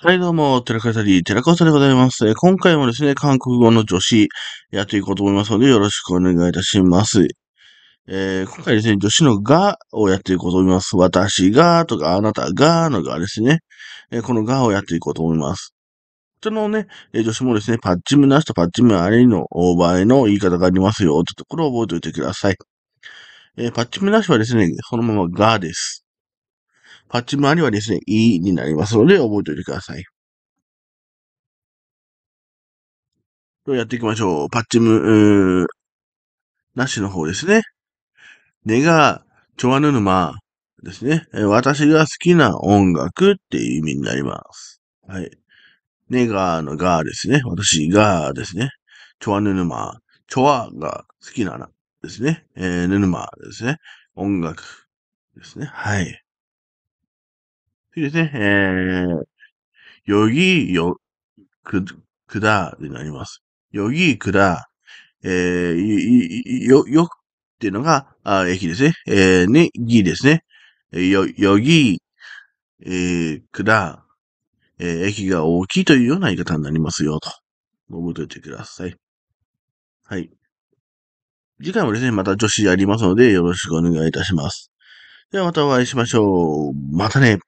はい、どうも、寺川さり、寺川さでございます。今回もですね、韓国語の助詞やっていこうと思いますので、よろしくお願いいたします。えー、今回ですね、助詞のがをやっていこうと思います。私がとか、あなたがのがですね、えー、このがをやっていこうと思います。人のね、え子助詞もですね、パッチムなしとパッチムありの場合の言い方がありますよ、ってところを覚えておいてください。えー、パッチムなしはですね、そのままがです。パッチ周りはですね、E になりますので、覚えておいてください。とやっていきましょう。パッチム、なしの方ですね。根が、チョアヌマですね。私が好きな音楽っていう意味になります。はい。ネガーのガーですね。私がですね。チョアヌヌマチョアが好きなですね。えー、ヌヌマですね。音楽ですね。はい。ですね。えー、よぎよ、く、くだになります。よぎくだ、えー、よ、よっていうのが、あ駅ですね。えー、ね、ぎですね。よ、よぎ、えー、くだ、えー、駅が大きいというような言い方になりますよ、と。覚えておいてください。はい。次回もですね、また女子やりますので、よろしくお願いいたします。ではまたお会いしましょう。またね。